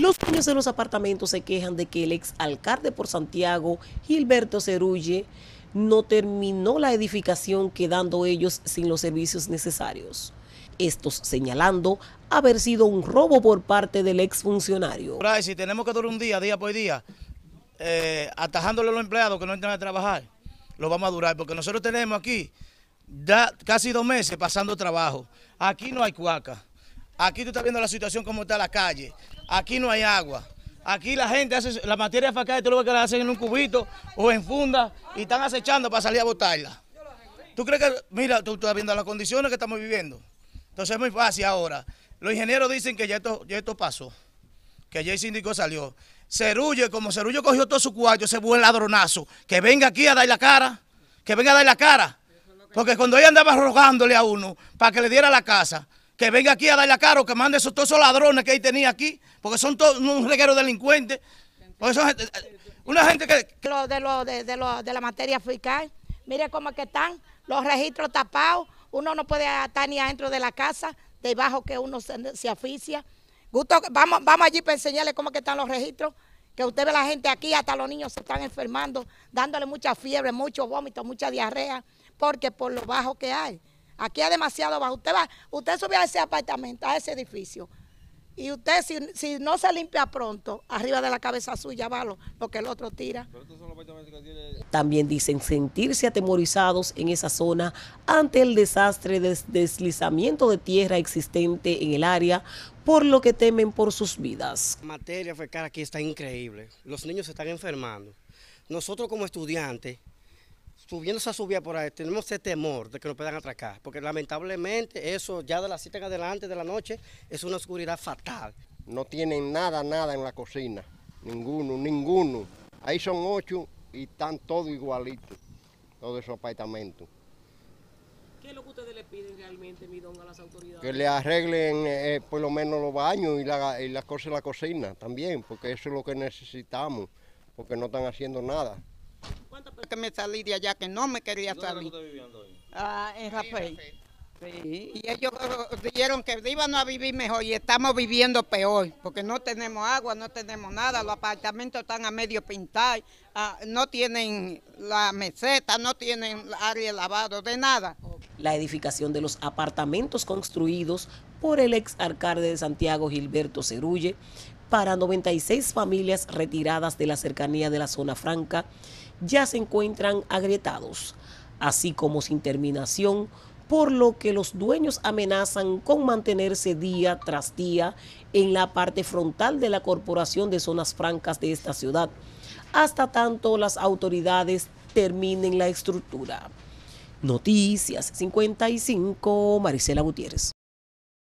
Los dueños de los apartamentos se quejan de que el ex alcalde por Santiago, Gilberto Cerulle, no terminó la edificación quedando ellos sin los servicios necesarios. Estos señalando haber sido un robo por parte del ex funcionario. si tenemos que durar un día, día por día, eh, atajándole a los empleados que no entran a trabajar, lo vamos a durar, porque nosotros tenemos aquí casi dos meses pasando trabajo. Aquí no hay cuaca. Aquí tú estás viendo la situación como está la calle. Aquí no hay agua. Aquí la gente hace la materia facada, tú lo ves que la hacen en un cubito o en funda y están acechando para salir a botarla. ¿Tú crees que, mira, tú, estás viendo las condiciones que estamos viviendo? Entonces es muy fácil ahora. Los ingenieros dicen que ya esto, pasó, que ya el síndico salió. Cerullo, como Cerullo cogió todo su cuarto, ese buen ladronazo, que venga aquí a dar la cara, que venga a dar la cara. Porque cuando ella andaba rogándole a uno para que le diera la casa, que venga aquí a dar la cara que mande esos, todos esos ladrones que ahí tenía aquí, porque son todos un reguero delincuente. Por eso, una gente que... de, de, la materia fiscal, mire cómo que están los registros tapados, uno no puede estar ni adentro de la casa, debajo que uno se, asfixia. aficia. Gusto, vamos, vamos allí para enseñarle cómo que están los registros, que usted ve la gente aquí, hasta los niños se están enfermando, dándole mucha fiebre, mucho vómito, mucha diarrea, porque por lo bajo que hay. Aquí es demasiado bajo. Usted va, usted sube a ese apartamento, a ese edificio. Y usted, si, no se limpia pronto, arriba de la cabeza suya va lo, que el otro tira. También dicen sentirse atemorizados en esa zona ante el desastre de deslizamiento de tierra existente en el área, por lo que temen por sus vidas. La materia cara aquí está increíble. Los niños se están enfermando. Nosotros como estudiantes Subiendo esa subida por ahí, tenemos ese temor de que nos puedan atracar, porque lamentablemente eso ya de las 7 en adelante de la noche es una oscuridad fatal. No tienen nada, nada en la cocina, ninguno, ninguno. Ahí son ocho y están todos igualitos, todos esos apartamentos. ¿Qué es lo que ustedes le piden realmente, mi don, a las autoridades? Que le arreglen eh, por lo menos los baños y, las cosas en la cocina también, porque eso es lo que necesitamos, porque no están haciendo nada que me salí de allá que no me quería salir. Hoy? Ah, en Rafael. Y ellos eh, dijeron que iban a vivir mejor y estamos viviendo peor, porque no tenemos agua, no tenemos nada, los apartamentos están a medio pintar, ah, no tienen la meseta, no tienen área lavado, de nada. La edificación de los apartamentos construidos por el ex alcalde de Santiago Gilberto Cerulle para 96 familias retiradas de la cercanía de la zona franca ya se encuentran agrietados, así como sin terminación, por lo que los dueños amenazan con mantenerse día tras día en la parte frontal de la Corporación de Zonas Francas de esta ciudad, hasta tanto las autoridades terminen la estructura. Noticias 55, Marisela Gutiérrez.